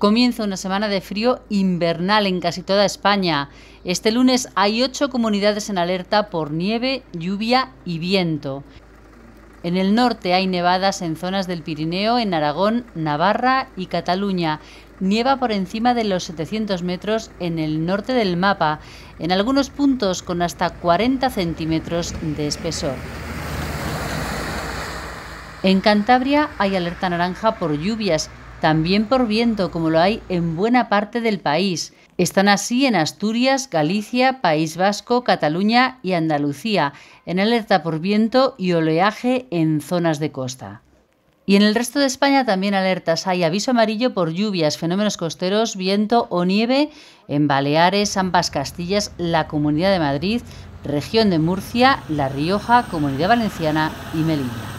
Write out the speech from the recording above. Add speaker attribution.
Speaker 1: Comienza una semana de frío invernal en casi toda España. Este lunes hay ocho comunidades en alerta por nieve, lluvia y viento. En el norte hay nevadas en zonas del Pirineo, en Aragón, Navarra y Cataluña. Nieva por encima de los 700 metros en el norte del mapa, en algunos puntos con hasta 40 centímetros de espesor. En Cantabria hay alerta naranja por lluvias también por viento, como lo hay en buena parte del país. Están así en Asturias, Galicia, País Vasco, Cataluña y Andalucía, en alerta por viento y oleaje en zonas de costa. Y en el resto de España también alertas hay aviso amarillo por lluvias, fenómenos costeros, viento o nieve en Baleares, ambas Castillas, la Comunidad de Madrid, región de Murcia, La Rioja, Comunidad Valenciana y Melilla.